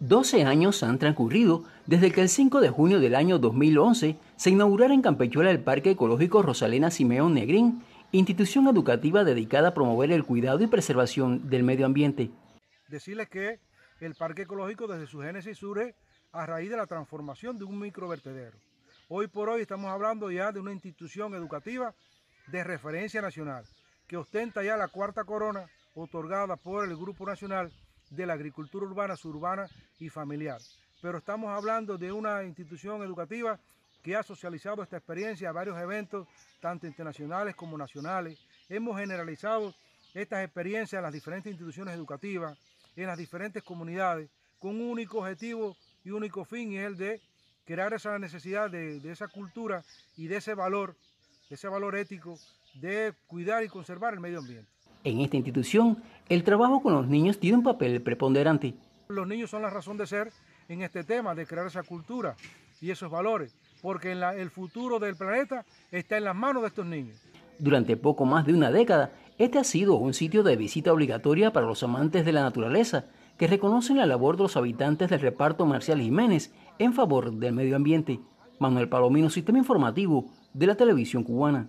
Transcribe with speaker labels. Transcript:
Speaker 1: 12 años han transcurrido desde que el 5 de junio del año 2011 se inaugurara en Campechuela el Parque Ecológico Rosalena Simeón Negrín, institución educativa dedicada a promover el cuidado y preservación del medio ambiente.
Speaker 2: Decirles que el Parque Ecológico desde su génesis surge a raíz de la transformación de un microvertedero. Hoy por hoy estamos hablando ya de una institución educativa de referencia nacional que ostenta ya la cuarta corona otorgada por el Grupo Nacional de la agricultura urbana, suburbana y familiar. Pero estamos hablando de una institución educativa que ha socializado esta experiencia a varios eventos, tanto internacionales como nacionales. Hemos generalizado estas experiencias en las diferentes instituciones educativas, en las diferentes comunidades, con un único objetivo y único fin, y es el de crear esa necesidad de, de esa cultura y de ese valor, de ese valor ético de cuidar y conservar el medio ambiente.
Speaker 1: En esta institución, el trabajo con los niños tiene un papel preponderante.
Speaker 2: Los niños son la razón de ser en este tema, de crear esa cultura y esos valores, porque el futuro del planeta está en las manos de estos niños.
Speaker 1: Durante poco más de una década, este ha sido un sitio de visita obligatoria para los amantes de la naturaleza, que reconocen la labor de los habitantes del reparto Marcial Jiménez en favor del medio ambiente. Manuel
Speaker 2: Palomino, Sistema Informativo de la Televisión Cubana.